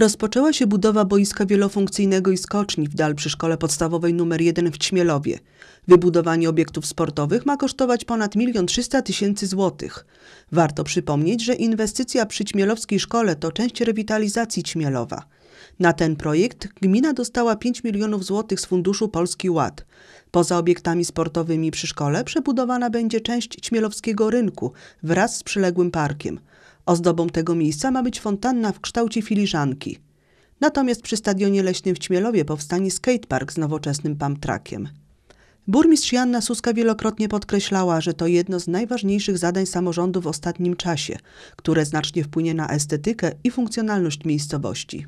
rozpoczęła się budowa boiska wielofunkcyjnego i skoczni w dal przy szkole podstawowej nr 1 w Ćmielowie. Wybudowanie obiektów sportowych ma kosztować ponad 1 300 tysięcy złotych. Warto przypomnieć, że inwestycja przy Ćmielowskiej szkole to część rewitalizacji Ćmielowa. Na ten projekt gmina dostała 5 milionów złotych z funduszu Polski Ład. Poza obiektami sportowymi przy szkole przebudowana będzie część Ćmielowskiego Rynku wraz z przyległym parkiem – Ozdobą tego miejsca ma być fontanna w kształcie filiżanki. Natomiast przy stadionie leśnym w Ćmielowie powstanie skatepark z nowoczesnym pamtrakiem. Burmistrz Janna Suska wielokrotnie podkreślała, że to jedno z najważniejszych zadań samorządu w ostatnim czasie, które znacznie wpłynie na estetykę i funkcjonalność miejscowości.